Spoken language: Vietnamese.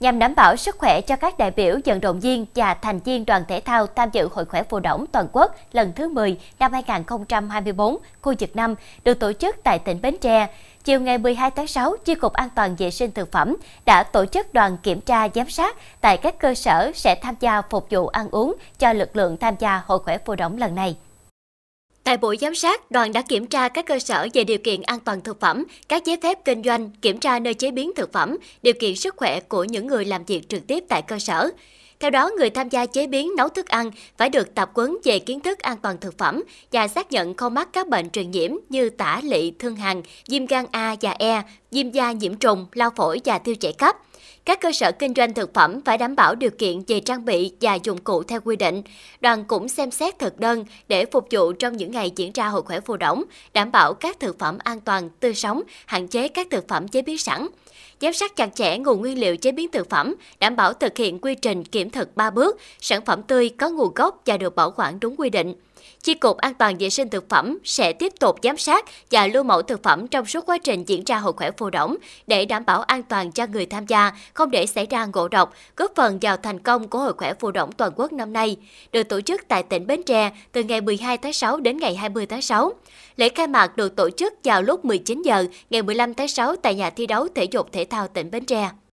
nhằm đảm bảo sức khỏe cho các đại biểu vận động viên và thành viên đoàn thể thao tham dự Hội khỏe phù đổng toàn quốc lần thứ 10 năm 2024, khu vực 5, được tổ chức tại tỉnh Bến Tre. Chiều ngày 12 tháng 6, Chi cục An toàn vệ sinh thực phẩm đã tổ chức đoàn kiểm tra giám sát tại các cơ sở sẽ tham gia phục vụ ăn uống cho lực lượng tham gia Hội khỏe phù đổng lần này. Tại buổi giám sát, đoàn đã kiểm tra các cơ sở về điều kiện an toàn thực phẩm, các giấy phép kinh doanh, kiểm tra nơi chế biến thực phẩm, điều kiện sức khỏe của những người làm việc trực tiếp tại cơ sở. Theo đó, người tham gia chế biến nấu thức ăn phải được tập quấn về kiến thức an toàn thực phẩm và xác nhận không mắc các bệnh truyền nhiễm như tả lỵ thương hàn, viêm gan A và E, viêm da nhiễm trùng, lao phổi và tiêu chảy cấp. Các cơ sở kinh doanh thực phẩm phải đảm bảo điều kiện về trang bị và dụng cụ theo quy định. Đoàn cũng xem xét thực đơn để phục vụ trong những ngày diễn ra hội khỏe phù đổng, đảm bảo các thực phẩm an toàn, tươi sống, hạn chế các thực phẩm chế biến sẵn giám sát chặt chẽ nguồn nguyên liệu chế biến thực phẩm, đảm bảo thực hiện quy trình kiểm thực 3 bước, sản phẩm tươi có nguồn gốc và được bảo quản đúng quy định. Chi cục An toàn vệ sinh thực phẩm sẽ tiếp tục giám sát và lưu mẫu thực phẩm trong suốt quá trình diễn ra hội khỏe phù đổng để đảm bảo an toàn cho người tham gia, không để xảy ra ngộ độc, góp phần vào thành công của hội khỏe phù đổng toàn quốc năm nay, được tổ chức tại tỉnh Bến Tre từ ngày 12 tháng 6 đến ngày 20 tháng 6. Lễ khai mạc được tổ chức vào lúc 19 giờ ngày 15 tháng 6 tại nhà thi đấu thể dục thể thao tỉnh Bến Tre.